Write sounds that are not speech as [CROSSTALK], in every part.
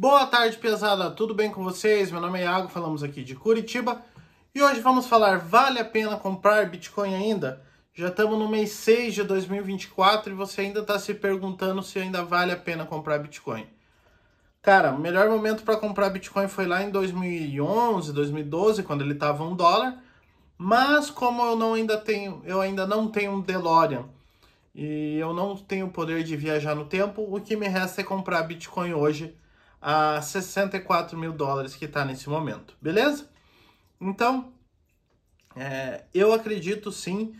Boa tarde, pesada. Tudo bem com vocês? Meu nome é Iago, falamos aqui de Curitiba. E hoje vamos falar, vale a pena comprar Bitcoin ainda? Já estamos no mês 6 de 2024 e você ainda está se perguntando se ainda vale a pena comprar Bitcoin. Cara, o melhor momento para comprar Bitcoin foi lá em 2011, 2012, quando ele estava um dólar. Mas como eu não ainda tenho, eu ainda não tenho um DeLorean e eu não tenho o poder de viajar no tempo, o que me resta é comprar Bitcoin hoje a 64 mil dólares que está nesse momento, beleza? Então, é, eu acredito sim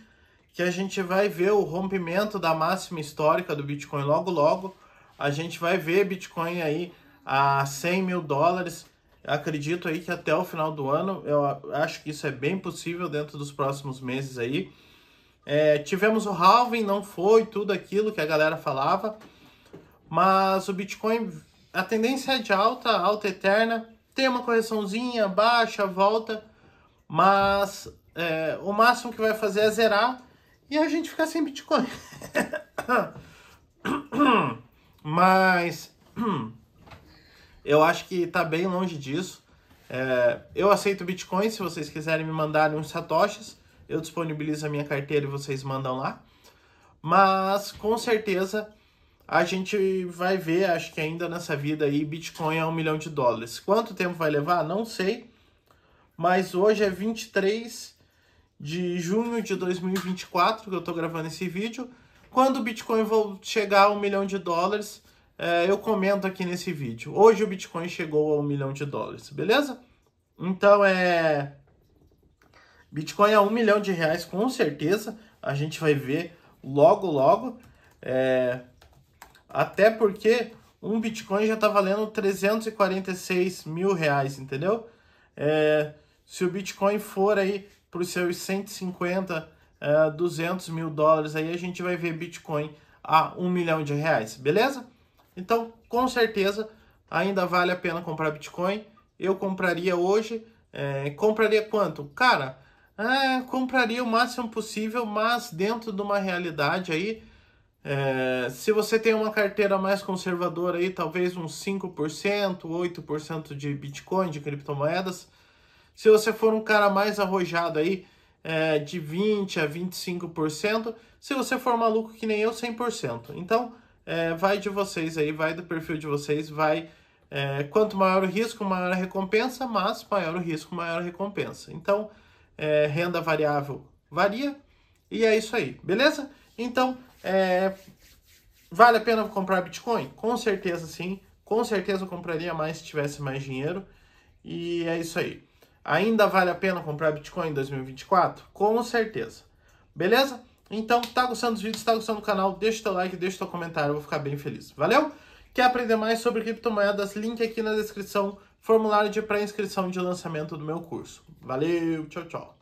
que a gente vai ver o rompimento da máxima histórica do Bitcoin logo logo. A gente vai ver Bitcoin aí a 100 mil dólares. Eu acredito aí que até o final do ano, eu acho que isso é bem possível dentro dos próximos meses aí. É, tivemos o halving, não foi tudo aquilo que a galera falava, mas o Bitcoin a tendência é de alta, alta eterna, tem uma correçãozinha, baixa, volta, mas é, o máximo que vai fazer é zerar e a gente ficar sem Bitcoin. [COUGHS] mas [COUGHS] eu acho que está bem longe disso. É, eu aceito Bitcoin, se vocês quiserem me mandarem uns satoshis, eu disponibilizo a minha carteira e vocês mandam lá. Mas com certeza a gente vai ver, acho que ainda nessa vida aí, Bitcoin a é um milhão de dólares. Quanto tempo vai levar? Não sei. Mas hoje é 23 de junho de 2024 que eu estou gravando esse vídeo. Quando o Bitcoin chegar a um milhão de dólares, é, eu comento aqui nesse vídeo. Hoje o Bitcoin chegou a um milhão de dólares, beleza? Então é. Bitcoin a é um milhão de reais, com certeza. A gente vai ver logo, logo. É, até porque um Bitcoin já está valendo 346 mil reais, entendeu? É, se o Bitcoin for aí para os seus 150, é, 200 mil dólares, aí a gente vai ver Bitcoin a 1 milhão de reais, beleza? Então, com certeza, ainda vale a pena comprar Bitcoin. Eu compraria hoje. É, compraria quanto? Cara, é, compraria o máximo possível, mas dentro de uma realidade aí é, se você tem uma carteira mais conservadora aí, talvez uns 5%, 8% de Bitcoin, de criptomoedas. Se você for um cara mais arrojado aí, é, de 20% a 25%. Se você for maluco que nem eu, 100%. Então, é, vai de vocês aí, vai do perfil de vocês, vai... É, quanto maior o risco, maior a recompensa, mas maior o risco, maior a recompensa. Então, é, renda variável varia, e é isso aí, beleza? Então, é, vale a pena comprar Bitcoin? Com certeza sim. Com certeza eu compraria mais se tivesse mais dinheiro. E é isso aí. Ainda vale a pena comprar Bitcoin em 2024? Com certeza. Beleza? Então, tá gostando dos vídeos, tá gostando do canal, deixa o teu like, deixa o teu comentário, eu vou ficar bem feliz. Valeu? Quer aprender mais sobre criptomoedas? Link aqui na descrição, formulário de pré-inscrição de lançamento do meu curso. Valeu, tchau, tchau.